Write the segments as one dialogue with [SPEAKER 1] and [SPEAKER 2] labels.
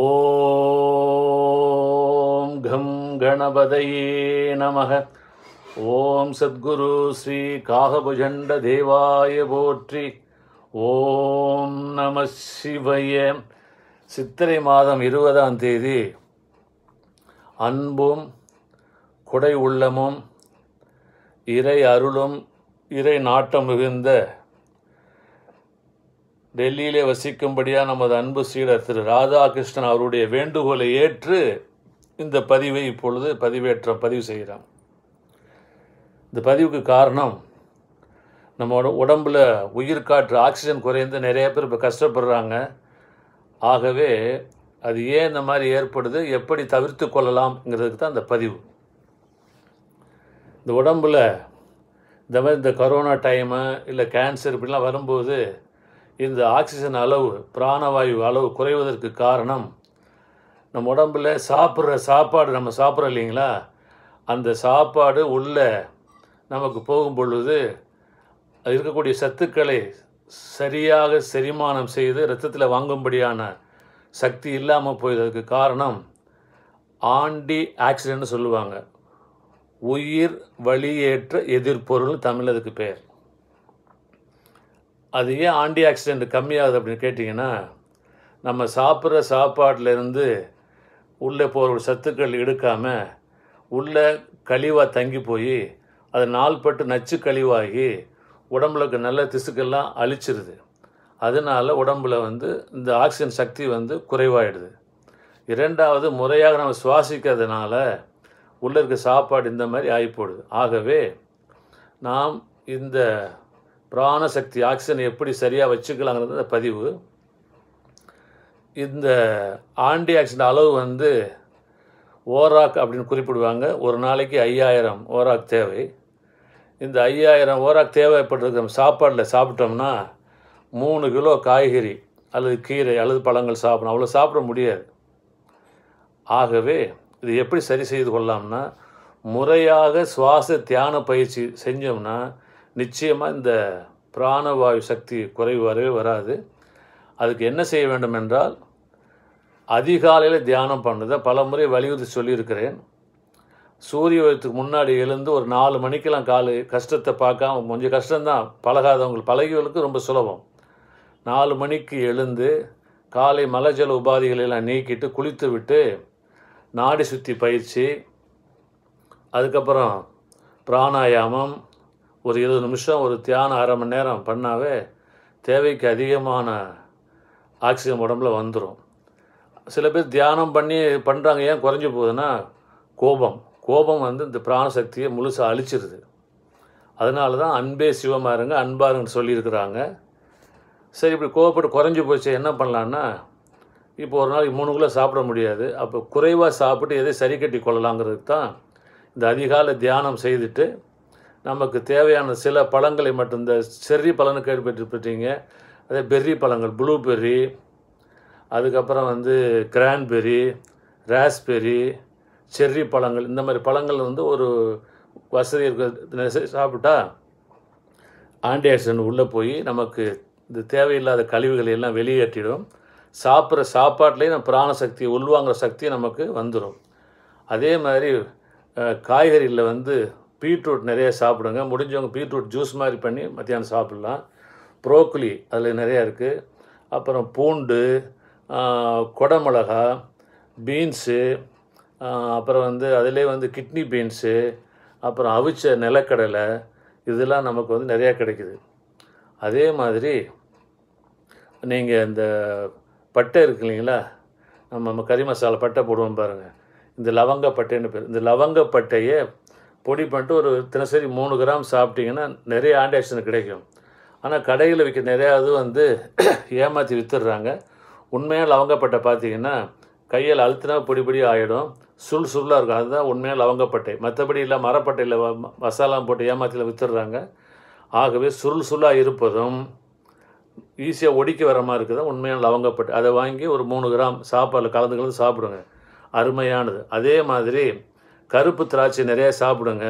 [SPEAKER 1] ஓம் come கணபதையே நமக ஓம் சத்குரு ஸ்ரீ காகபுஜண்ட தேவாய போற்றி ஓம் நம சிவய சித்திரை மாதம் இருபதாம் தேதி அன்பும் குடை உள்ளமும் இறை அருளும் இறை நாட்டம் மிகுந்த டெல்லியிலே வசிக்கும்படியாக நமது அன்பு சீடர் திரு ராதாகிருஷ்ணன் அவருடைய வேண்டுகோளை ஏற்று இந்த பதிவை இப்பொழுது பதிவேற்ற பதிவு செய்கிறான் இந்த பதிவுக்கு காரணம் நம்மளோட உடம்பில் உயிர் காற்று ஆக்சிஜன் குறைந்து நிறைய பேர் இப்போ கஷ்டப்படுறாங்க ஆகவே அது ஏன் இந்த மாதிரி ஏற்படுது எப்படி தவிர்த்து கொள்ளலாம்ங்கிறதுக்கு தான் இந்த பதிவு இந்த உடம்பில் இந்த மாதிரி இந்த கொரோனா டைமு இல்லை கேன்சர் இப்படிலாம் வரும்போது இந்த ஆக்சிஜன் அளவு பிராணவாயு அளவு குறைவதற்கு காரணம் நம்ம உடம்பில் சாப்பிட்ற சாப்பாடு நம்ம சாப்பிட்றோம் இல்லைங்களா அந்த சாப்பாடு உள்ளே நமக்கு போகும் பொழுது இருக்கக்கூடிய சத்துக்களை சரியாக செரிமானம் செய்து இரத்தத்தில் வாங்கும்படியான சக்தி இல்லாமல் போயதற்கு காரணம் ஆண்டி ஆக்சிடென்ட்னு சொல்லுவாங்க உயிர் வழியேற்ற எதிர்பொருள் தமிழதுக்கு பேர் அது ஏன் ஆண்டி ஆக்சிடெண்ட் கம்மியாகுது அப்படின்னு கேட்டிங்கன்னா நம்ம சாப்பிட்ற சாப்பாட்டிலேருந்து உள்ளே போகிற ஒரு சத்துக்கள் எடுக்காமல் உள்ளே கழிவாக தங்கி போய் அது நாள்பட்டு நச்சு கழிவாகி உடம்புலக்கு நல்ல திசுக்கள்லாம் அழிச்சிருது அதனால் உடம்பில் வந்து இந்த ஆக்சிஜன் சக்தி வந்து குறைவாயிடுது இரண்டாவது முறையாக நம்ம சுவாசிக்கிறதுனால உள்ளே இருக்க சாப்பாடு இந்த மாதிரி ஆகிப்போடுது ஆகவே நாம் இந்த பிராணசக்தி ஆக்சிஜன் எப்படி சரியாக வச்சுக்கலாங்கிறது அந்த பதிவு இந்த ஆன்டி ஆக்சிடென்ட் அளவு வந்து ஓராக் அப்படின்னு குறிப்பிடுவாங்க ஒரு நாளைக்கு ஐயாயிரம் ஓராக் தேவை இந்த ஐயாயிரம் ஓராக் தேவைப்பட்டிருக்கிற சாப்பாட்டில் சாப்பிட்டோம்னா மூணு கிலோ காய்கறி அல்லது கீரை அல்லது பழங்கள் சாப்பிடணும் அவ்வளோ சாப்பிட முடியாது ஆகவே இது எப்படி சரி செய்து கொள்ளலாம்னா முறையாக சுவாச தியான பயிற்சி செஞ்சோம்னா நிச்சயமாக இந்த பிராணவாயு சக்தி குறைவு வரவே வராது அதுக்கு என்ன செய்ய வேண்டும் என்றால் அதிகாலையில் தியானம் பண்ணுறதை பல முறை வலியுறுத்தி சொல்லியிருக்கிறேன் சூரிய உதயத்துக்கு முன்னாடி எழுந்து ஒரு நாலு மணிக்கெல்லாம் காலு கஷ்டத்தை பார்க்காம கொஞ்சம் கஷ்டம்தான் பழகாதவங்களுக்கு பழகியவர்களுக்கு ரொம்ப சுலபம் நாலு மணிக்கு எழுந்து காலை மலஜல உபாதிகளெல்லாம் நீக்கிட்டு குளித்து விட்டு நாடி சுற்றி பயிற்சி அதுக்கப்புறம் பிராணாயாமம் ஒரு இருபது நிமிஷம் ஒரு தியானம் அரை மணி நேரம் பண்ணாவே தேவைக்கு அதிகமான ஆக்சிஜன் உடம்புல வந்துடும் சில பேர் தியானம் பண்ணி பண்ணுறாங்க ஏன் குறைஞ்சி போகுதுன்னா கோபம் கோபம் வந்து இந்த பிராணசக்தியை முழுசாக அழிச்சிருது அதனால தான் அன்பே சிவமாக இருங்க அன்பாருங்கன்னு சொல்லியிருக்கிறாங்க சரி இப்படி கோவப்பட்டு குறைஞ்சி போச்சு என்ன பண்ணலான்னா இப்போ ஒரு நாளைக்கு மூணு கிலோ சாப்பிட முடியாது அப்போ குறைவாக சாப்பிட்டு எதை சரி கட்டி கொள்ளலாங்கிறதுக்கு தான் இந்த அதிகாலை தியானம் செய்துட்டு நமக்கு தேவையான சில பழங்களை மட்டும் இந்த செர்ரி பழம்னு கேள்விப்பட்டிருப்பீங்க அதே பெர்ரி பழங்கள் ப்ளூபெர்ரி அதுக்கப்புறம் வந்து கிரான்பெர்ரி ராஸ்பெர்ரி செர்ரி பழங்கள் இந்த மாதிரி பழங்கள் வந்து ஒரு வசதி இருக்க சாப்பிட்டா ஆன்டிஆக்சிடென்ட் உள்ளே போய் நமக்கு இந்த தேவையில்லாத கழிவுகளை எல்லாம் வெளியேற்றிடும் சாப்பிட்ற சாப்பாட்டுலேயும் நம்ம சக்தி உள்வாங்கிற சக்தி நமக்கு வந்துடும் அதே மாதிரி காய்கறிகளில் வந்து பீட்ரூட் நிறைய சாப்பிடுங்க முடிஞ்சவங்க பீட்ரூட் ஜூஸ் மாதிரி பண்ணி மத்தியானம் சாப்பிட்லாம் ப்ரோக்கலி அதில் நிறையா இருக்குது அப்புறம் பூண்டு குடமிளகா பீன்ஸு அப்புறம் வந்து அதிலே வந்து கிட்னி பீன்ஸு அப்புறம் அவிச்ச நிலக்கடலை இதெல்லாம் நமக்கு வந்து நிறையா கிடைக்குது அதே மாதிரி நீங்கள் இந்த பட்டை இருக்கு இல்லைங்களா நம்ம கறி மசாலா பட்டை போடுவோம் பாருங்கள் இந்த லவங்கப்பட்டைன்னு பேர் இந்த பட்டையை பொடி பண்ணிட்டு ஒரு தினசரி மூணு கிராம் சாப்பிட்டிங்கன்னா நிறைய ஆன்டாக்சிடன் கிடைக்கும் ஆனால் கடையில் விற்க நிறையா இது வந்து ஏமாற்றி விற்றுடுறாங்க உண்மையாக லவங்கப்பட்டை பார்த்தீங்கன்னா கையில் அழுத்தினா பொடி பொடி ஆகிடும் சுள் சுள்ளாக இருக்கும் அதுதான் உண்மையாக லவங்கப்பட்டை மற்றபடி இல்லை மரப்பட்டையில் மசாலா போட்டு ஏமாற்றியில் விற்றுடுறாங்க ஆகவே சுருள் சுள்ளாக இருப்பதும் ஈஸியாக ஒடிக்க வர மாதிரி இருக்குது உண்மையான லவங்கப்பட்டு அதை வாங்கி ஒரு மூணு கிராம் சாப்பாடு கலந்து கலந்து சாப்பிடுங்க அருமையானது அதே மாதிரி கருப்பு திராட்சை நிறையா சாப்பிடுங்க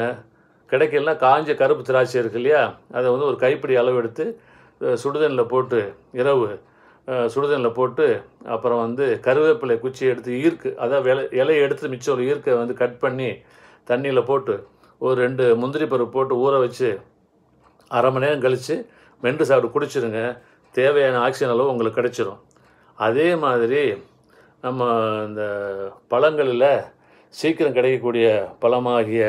[SPEAKER 1] கிடைக்கலாம் காஞ்ச கருப்பு திராட்சை இருக்கு இல்லையா அதை வந்து ஒரு கைப்பிடி அளவு எடுத்து சுடுதண்ணில் போட்டு இரவு சுடுதண்ணில் போட்டு அப்புறம் வந்து கருவேப்பிலை குச்சி எடுத்து ஈர்க்கு அதான் விலை இலையை எடுத்து மிச்சம் ஒரு ஈர்க்கை வந்து கட் பண்ணி தண்ணியில் போட்டு ஒரு ரெண்டு முந்திரி பருப்பு போட்டு ஊற வச்சு அரை மணி நேரம் கழித்து மென்று சாப்பிட்டு குடிச்சிருங்க தேவையான ஆக்சிஜன் அளவு உங்களுக்கு கிடைச்சிரும் அதே மாதிரி நம்ம இந்த பழங்களில் சீக்கிரம் கிடைக்கக்கூடிய பழமாகிய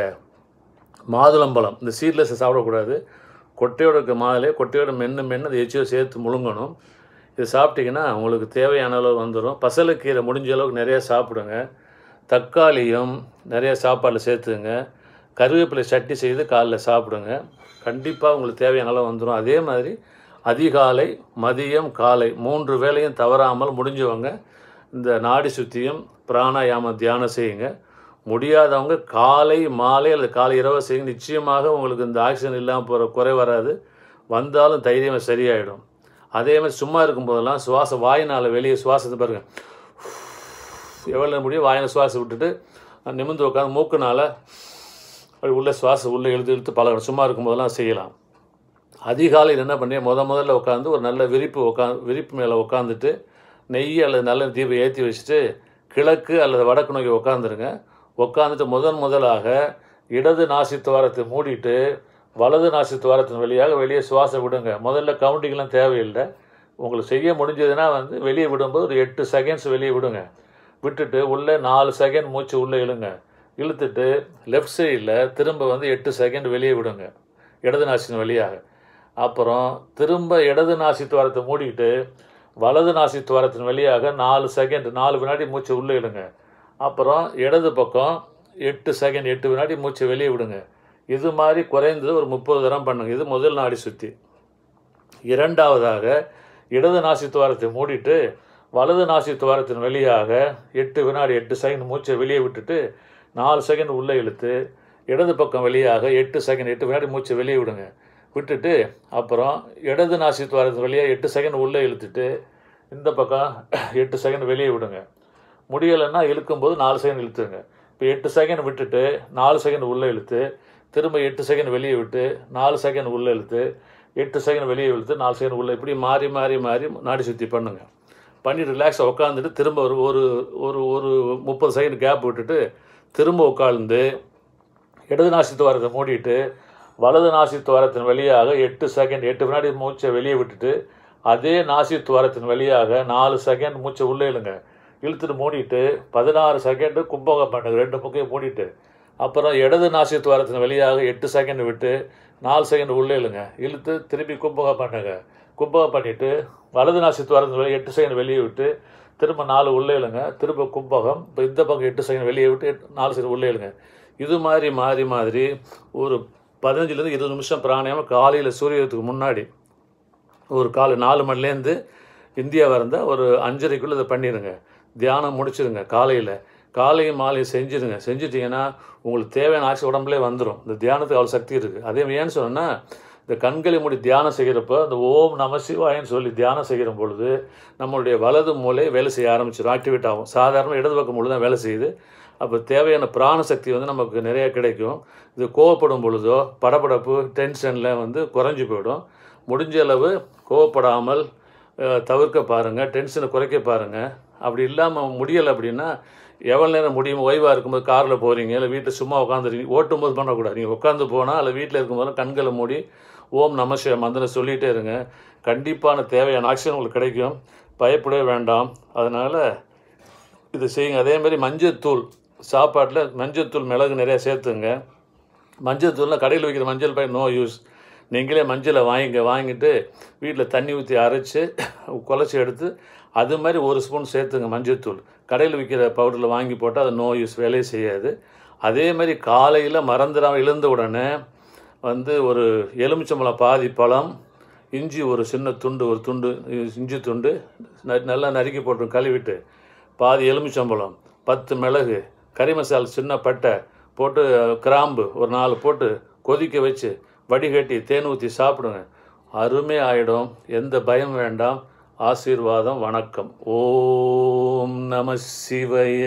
[SPEAKER 1] மாதுளம்பழம் இந்த சீட்லெஸ்ஸை சாப்பிடக்கூடாது கொட்டையோடு இருக்க மாதுளே கொட்டையோட மென்று மென்று அதை எச்சியோ சேர்த்து முழுங்கணும் இது சாப்பிட்டிங்கன்னா உங்களுக்கு தேவையான அளவு வந்துடும் பசலைக்கீரை முடிஞ்ச அளவுக்கு நிறையா சாப்பிடுங்க தக்காளியும் நிறையா சாப்பாட்டில் சேர்த்துங்க கருவேப்பிலை சட்டி செய்து காலைல சாப்பிடுங்க கண்டிப்பாக உங்களுக்கு தேவையான அளவு வந்துடும் அதே மாதிரி அதிகாலை மதியம் காலை மூன்று வேலையும் தவறாமல் முடிஞ்சவங்க இந்த நாடி சுத்தியும் பிராணாயாமம் தியானம் செய்யுங்க முடியாதவங்க காலை மாலை அல்லது காலை இரவு செய்ய நிச்சயமாக உங்களுக்கு இந்த ஆக்சிஜன் இல்லாமல் போகிற குறை வராது வந்தாலும் தைரியம் சரியாயிடும் அதே மாதிரி சும்மா இருக்கும்போதெல்லாம் சுவாச வாயினால் வெளியே சுவாசத்தை பாருங்கள் எவ்வளோ முடியும் வாயின சுவாசம் விட்டுட்டு நிமிந்து உட்காந்து மூக்குனால் அப்படி உள்ளே சுவாசம் உள்ளே இழுத்து இழுத்து பழகணும் சும்மா இருக்கும்போதெல்லாம் செய்யலாம் அதிகாலையில் என்ன பண்ணி முத முதல்ல உட்காந்து ஒரு நல்ல விரிப்பு உட்கா விரிப்பு மேலே உட்காந்துட்டு நெய் அல்லது நல்ல தீபம் ஏற்றி வச்சுட்டு கிழக்கு அல்லது வடக்கு நோக்கி உட்காந்துருங்க உட்காந்துட்டு முதன் முதலாக இடது நாசி துவாரத்தை மூடிட்டு வலது நாசி துவாரத்தின் வழியாக வெளியே சுவாசம் விடுங்க முதல்ல கவுண்டிங்லாம் தேவையில்லை உங்களுக்கு செய்ய முடிஞ்சதுன்னா வந்து வெளியே விடும்போது ஒரு எட்டு செகண்ட்ஸ் வெளியே விடுங்க விட்டுட்டு உள்ளே நாலு செகண்ட் மூச்சு உள்ளே இழுங்க இழுத்துட்டு லெஃப்ட் சைடில் திரும்ப வந்து எட்டு செகண்ட் வெளியே விடுங்க இடது நாசின் வழியாக அப்புறம் திரும்ப இடது நாசி துவாரத்தை மூடிக்கிட்டு வலது நாசி துவாரத்தின் வழியாக நாலு செகண்ட் நாலு வினாடி மூச்சு உள்ளே இழுங்க அப்புறம் இடது பக்கம் எட்டு செகண்ட் எட்டு வினாடி மூச்சை வெளியே விடுங்க இது மாதிரி குறைந்தது ஒரு முப்பது தரம் பண்ணுங்க இது முதல் நாடி சுற்றி இரண்டாவதாக இடது நாசி துவாரத்தை மூடிட்டு வலது நாசி துவாரத்தின் வழியாக எட்டு வினாடி எட்டு செகண்ட் மூச்சை வெளியே விட்டுட்டு நாலு செகண்ட் உள்ளே இழுத்து இடது பக்கம் வெளியாக எட்டு செகண்ட் எட்டு வினாடி மூச்சை வெளியே விடுங்க விட்டுட்டு அப்புறம் இடது நாசி துவாரத்தின் வழியாக எட்டு செகண்ட் உள்ளே இழுத்துட்டு இந்த பக்கம் எட்டு செகண்ட் வெளியே விடுங்க முடியலைன்னா இழுக்கும்போது நாலு செகண்ட் இழுத்துங்க இப்போ எட்டு செகண்ட் விட்டுட்டு நாலு செகண்ட் உள்ளே இழுத்து திரும்ப எட்டு செகண்ட் வெளியே விட்டு நாலு செகண்ட் உள்ளே இழுத்து எட்டு செகண்ட் வெளியே இழுத்து நாலு செகண்ட் உள்ளே இப்படி மாறி மாறி மாறி நாடி சுற்றி பண்ணுங்கள் பண்ணி ரிலாக்ஸாக உட்காந்துட்டு திரும்ப ஒரு ஒரு ஒரு ஒரு முப்பது செகண்ட் கேப் விட்டுட்டு திரும்ப உட்காந்து இடது நாசி துவாரத்தை மூடிட்டு வலது நாசி துவாரத்தின் வழியாக எட்டு செகண்ட் எட்டு வினாடி மூச்சை வெளியே விட்டுட்டு அதே நாசி துவாரத்தின் வழியாக நாலு செகண்ட் மூச்சை உள்ளே இழுங்க இழுத்துட்டு மூடிட்டு பதினாறு செகண்டு கும்பகம் பண்ணு ரெண்டு முக்கையும் மூடிட்டு அப்புறம் இடது நாசித்துவாரத்தின் வெளியாக எட்டு செகண்ட் விட்டு நாலு செகண்ட் உள்ளே இழுங்க இழுத்து திரும்பி கும்பகம் பண்ணுங்க கும்பகம் பண்ணிவிட்டு வலது நாசித்துவாரத்தின் வெளியே எட்டு செகண்ட் வெளியே விட்டு திரும்ப நாலு உள்ளே இழுங்க திரும்ப கும்பகம் இப்போ இந்த பக்கம் எட்டு செகண்ட் வெளியே விட்டு நாலு செகண்ட் உள்ளே இழுங்க இது மாதிரி மாறி மாதிரி ஒரு பதினஞ்சுலேருந்து இருபது நிமிஷம் பிராணியமாக காலையில் சூரியத்துக்கு முன்னாடி ஒரு காலை நாலு மணிலேருந்து இந்தியா வரந்த ஒரு அஞ்சரைக்குள்ளே இதை பண்ணிடுங்க தியானம் முடிச்சிடுங்க காலையில் காலையும் மாலையும் செஞ்சுருங்க செஞ்சிட்டிங்கன்னா உங்களுக்கு தேவையான ஆட்சி உடம்புலே வந்துடும் இந்த தியானத்துக்கு அவ்வளோ சக்தி இருக்குது அதே ஏன்னு சொன்னால் இந்த கண்களை மூடி தியானம் செய்கிறப்போ இந்த ஓம் நம சிவாயின்னு சொல்லி தியானம் செய்கிற பொழுது நம்மளுடைய வலது மூலையை வேலை செய்ய ஆரம்பிச்சிடும் ஆக்டிவேட் ஆகும் சாதாரண இடது பக்கம் மூலம் தான் வேலை செய்யுது அப்போ தேவையான பிராண சக்தி வந்து நமக்கு நிறையா கிடைக்கும் இது கோவப்படும் பொழுதோ படபடப்பு டென்ஷனில் வந்து குறைஞ்சி போயிடும் முடிஞ்ச அளவு கோவப்படாமல் தவிர்க்க பாருங்கள் டென்ஷனை குறைக்க பாருங்கள் அப்படி இல்லாமல் முடியலை அப்படின்னா எவ்வளோ நேரம் முடியும் ஓய்வாக இருக்கும்போது காரில் போகிறீங்க இல்லை வீட்டில் சும்மா உட்காந்துருக்கீங்க ஓட்டும் போது பண்ணக்கூடாது நீங்கள் உட்காந்து போனால் இல்லை வீட்டில் இருக்கும்போது கண்களை மூடி ஓம் நமசிவ மந்திரம் சொல்லிகிட்டே இருங்க கண்டிப்பான தேவையான ஆக்சிஜன் உங்களுக்கு கிடைக்கும் பயப்படவே வேண்டாம் அதனால் இது செய்யுங்க அதேமாதிரி மஞ்சத்தூள் சாப்பாட்டில் மஞ்சத்தூள் மிளகு நிறையா சேர்த்துங்க மஞ்சள் கடையில் வைக்கிற மஞ்சள் பயன் நோ யூஸ் நீங்களே மஞ்சளை வாங்கிங்க வாங்கிட்டு வீட்டில் தண்ணி ஊற்றி அரைச்சி குலைச்சி எடுத்து அது மாதிரி ஒரு ஸ்பூன் சேர்த்துங்க மஞ்சத்தூள் கடையில் விற்கிற பவுடரில் வாங்கி போட்டால் அது நோ யூஸ் வேலையே செய்யாது அதே மாதிரி காலையில் மறந்துடாமல் எழுந்த உடனே வந்து ஒரு எலுமிச்சம்பழம் பாதி பழம் இஞ்சி ஒரு சின்ன துண்டு ஒரு துண்டு இஞ்சி துண்டு நல்லா நறுக்கி போட்டு கழுவிட்டு பாதி எலுமிச்சம்பழம் பத்து மிளகு கறி மசாலா சின்ன பட்டை போட்டு கிராம்பு ஒரு நாலு போட்டு கொதிக்க வச்சு வடிகட்டி தேன் ஊற்றி சாப்பிடுங்க அருமை ஆயிடும் எந்த பயம் வேண்டாம் ஆசீர்வாதம் வணக்கம் ஓம் நம சிவய